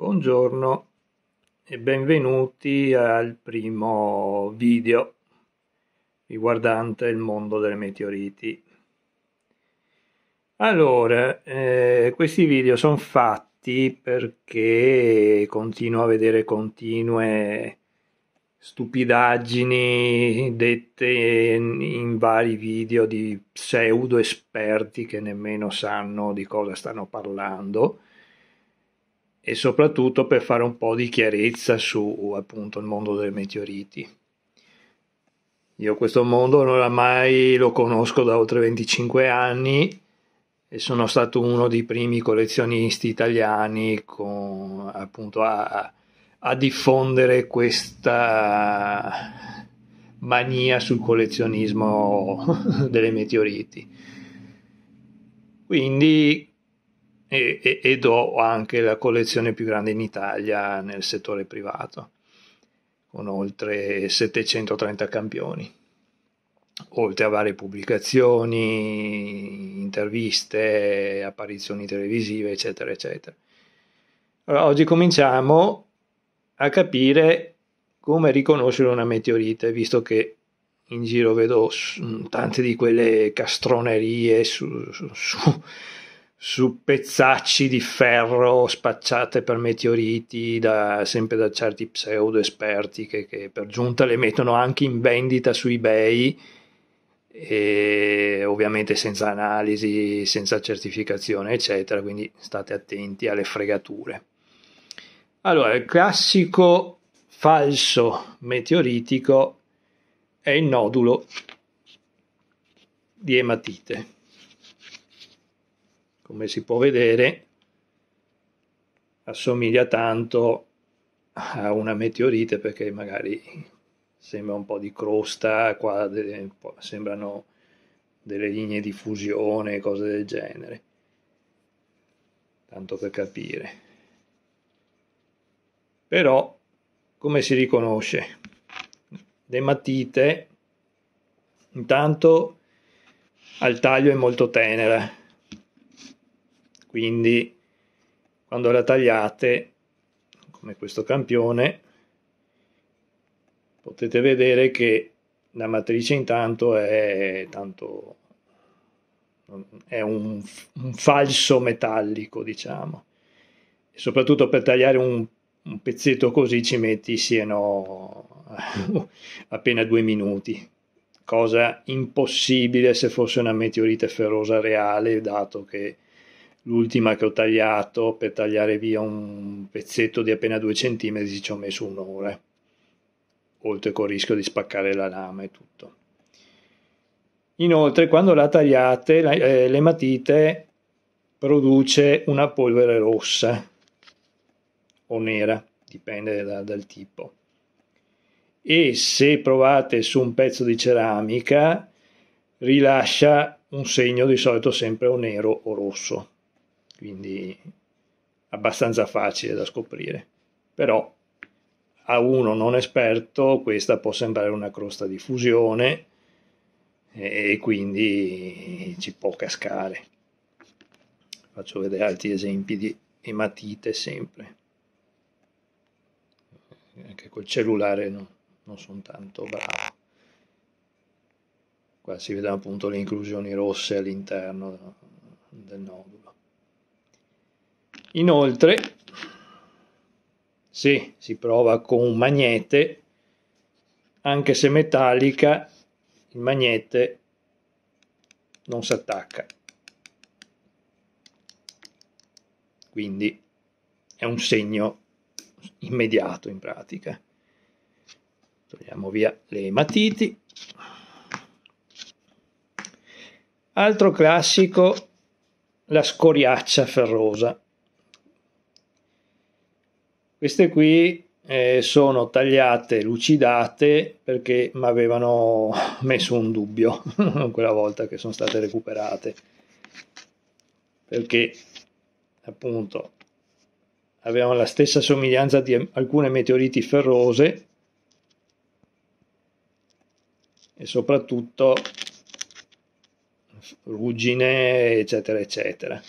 Buongiorno e benvenuti al primo video riguardante il mondo delle meteoriti. Allora, eh, questi video sono fatti perché continuo a vedere continue stupidaggini dette in, in vari video di pseudo esperti che nemmeno sanno di cosa stanno parlando e soprattutto per fare un po' di chiarezza su appunto il mondo dei meteoriti. Io questo mondo oramai lo conosco da oltre 25 anni e sono stato uno dei primi collezionisti italiani con, appunto a, a diffondere questa mania sul collezionismo delle meteoriti. Quindi e, e, ed ho anche la collezione più grande in Italia nel settore privato, con oltre 730 campioni, oltre a varie pubblicazioni, interviste, apparizioni televisive, eccetera, eccetera. Allora, oggi cominciamo a capire come riconoscere una meteorite, visto che in giro vedo tante di quelle castronerie su, su, su su pezzacci di ferro spacciate per meteoriti, da, sempre da certi pseudo esperti che, che, per giunta le mettono anche in vendita su eBay, e ovviamente senza analisi, senza certificazione, eccetera. Quindi state attenti alle fregature. Allora, il classico falso meteoritico è il nodulo di ematite come si può vedere, assomiglia tanto a una meteorite perché magari sembra un po' di crosta, qua sembrano delle linee di fusione, cose del genere. Tanto per capire. Però come si riconosce? Le matite intanto al taglio è molto tenera, quindi quando la tagliate come questo campione potete vedere che la matrice intanto è tanto è un, un falso metallico diciamo e soprattutto per tagliare un, un pezzetto così ci metti siano appena due minuti cosa impossibile se fosse una meteorite ferrosa reale dato che l'ultima che ho tagliato per tagliare via un pezzetto di appena 2 cm ci ho messo un'ora oltre col rischio di spaccare la lama e tutto inoltre quando la tagliate la, eh, le matite produce una polvere rossa o nera dipende da, dal tipo e se provate su un pezzo di ceramica rilascia un segno di solito sempre o nero o rosso quindi abbastanza facile da scoprire. Però a uno non esperto questa può sembrare una crosta di fusione e quindi ci può cascare. Faccio vedere altri esempi di ematite sempre. Anche col cellulare no, non sono tanto bravo. Qua si vedono appunto le inclusioni rosse all'interno del nodulo. Inoltre, se si prova con un magnete, anche se metallica, il magnete non si attacca. Quindi è un segno immediato in pratica. Togliamo via le matiti. Altro classico, la scoriaccia ferrosa. Queste qui eh, sono tagliate, lucidate perché mi avevano messo un dubbio quella volta che sono state recuperate perché appunto avevano la stessa somiglianza di alcune meteoriti ferrose e soprattutto ruggine eccetera eccetera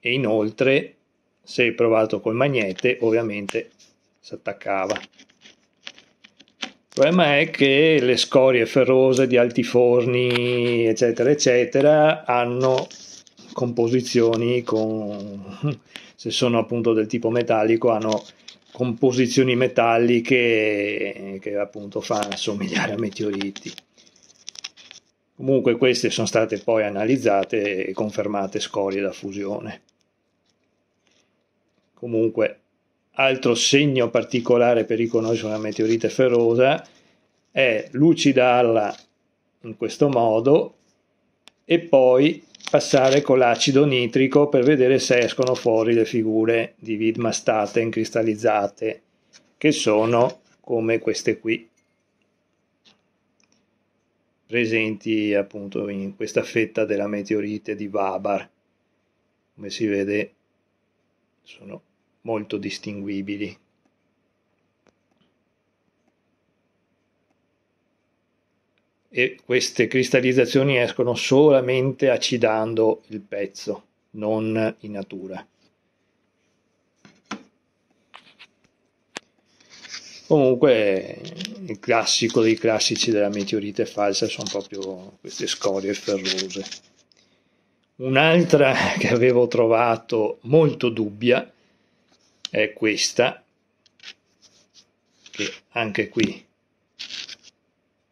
e inoltre se provato col magnete ovviamente si attaccava il problema è che le scorie ferrose di altiforni eccetera eccetera hanno composizioni con se sono appunto del tipo metallico hanno composizioni metalliche che appunto fanno assomigliare a meteoriti comunque queste sono state poi analizzate e confermate scorie da fusione Comunque, altro segno particolare per riconoscere una meteorite ferrosa è lucidarla in questo modo e poi passare con l'acido nitrico per vedere se escono fuori le figure di vidma Widmarstaten cristallizzate che sono come queste qui presenti appunto in questa fetta della meteorite di Babar come si vede sono molto distinguibili. E queste cristallizzazioni escono solamente acidando il pezzo, non in natura. Comunque il classico dei classici della meteorite falsa sono proprio queste scorie ferrose. Un'altra che avevo trovato molto dubbia è questa, che anche qui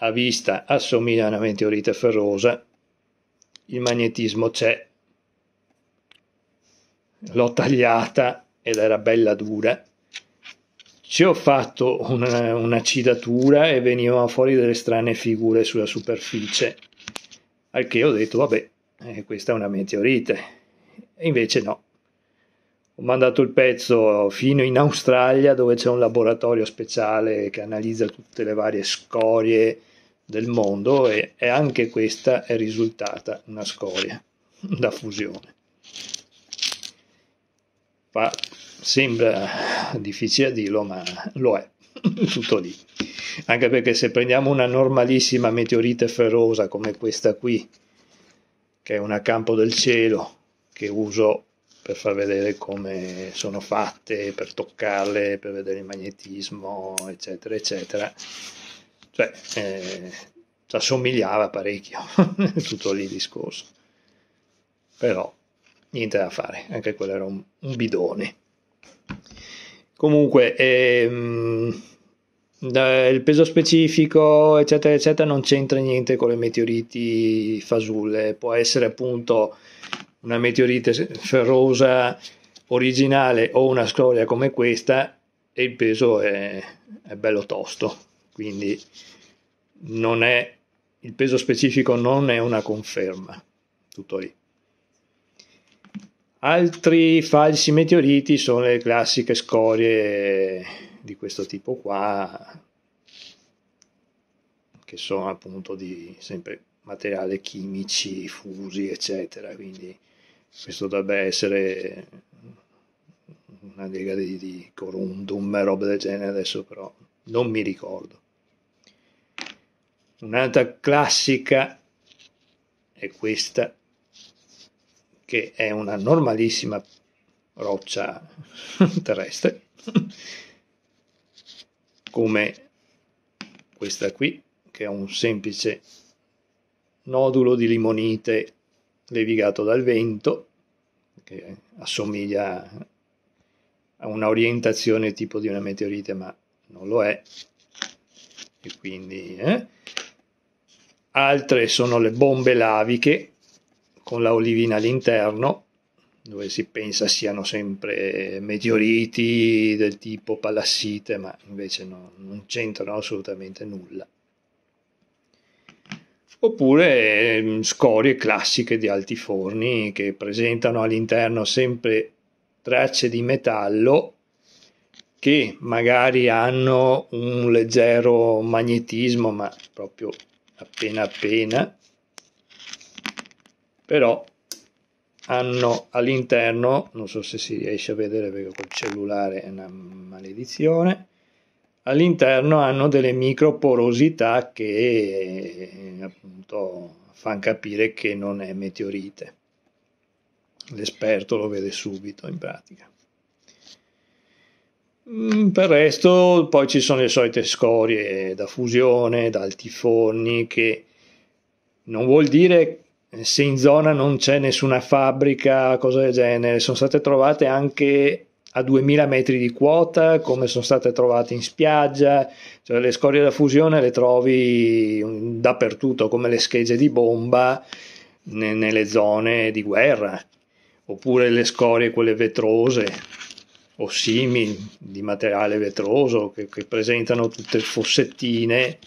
a vista assomiglia a una meteorite ferrosa, il magnetismo c'è, l'ho tagliata ed era bella dura, ci ho fatto una, una cidatura e venivano fuori delle strane figure sulla superficie, al che ho detto vabbè, eh, questa è una meteorite, e invece no, ho mandato il pezzo fino in Australia dove c'è un laboratorio speciale che analizza tutte le varie scorie del mondo e, e anche questa è risultata una scoria da fusione. Fa, sembra difficile dirlo, ma lo è, tutto lì. Anche perché se prendiamo una normalissima meteorite ferrosa come questa qui, che è una campo del cielo, che uso per far vedere come sono fatte, per toccarle, per vedere il magnetismo, eccetera, eccetera. Cioè, eh, ci assomigliava parecchio tutto lì il discorso. Però niente da fare, anche quello era un, un bidone. Comunque, ehm, il peso specifico, eccetera, eccetera, non c'entra niente con le meteoriti fasulle, può essere appunto una meteorite ferrosa originale o una scoria come questa e il peso è, è bello tosto, quindi non è, il peso specifico non è una conferma, tutto lì. Altri falsi meteoriti sono le classiche scorie di questo tipo qua, che sono appunto di sempre materiale chimici fusi, eccetera, quindi questo dovrebbe essere una lega di, di Corundum e roba del genere adesso però non mi ricordo un'altra classica è questa che è una normalissima roccia terrestre come questa qui che è un semplice nodulo di limonite levigato dal vento, che assomiglia a una orientazione tipo di una meteorite, ma non lo è. E quindi, eh? Altre sono le bombe laviche con la olivina all'interno, dove si pensa siano sempre meteoriti del tipo palassite, ma invece no, non c'entrano assolutamente nulla oppure ehm, scorie classiche di altiforni che presentano all'interno sempre tracce di metallo che magari hanno un leggero magnetismo, ma proprio appena appena, però hanno all'interno, non so se si riesce a vedere perché col cellulare è una maledizione, all'interno hanno delle microporosità che appunto fanno capire che non è meteorite. L'esperto lo vede subito in pratica. Mm, per il resto poi ci sono le solite scorie da fusione, da altiforni, che non vuol dire se in zona non c'è nessuna fabbrica, cose del genere, sono state trovate anche a 2000 metri di quota, come sono state trovate in spiaggia, cioè le scorie da fusione le trovi mm, dappertutto, come le schegge di bomba ne, nelle zone di guerra, oppure le scorie quelle vetrose o simili di materiale vetroso che, che presentano tutte fossettine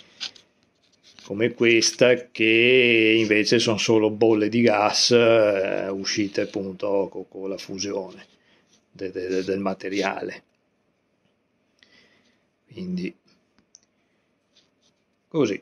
come questa che invece sono solo bolle di gas eh, uscite appunto con, con la fusione de, de, del materiale. Quindi, così.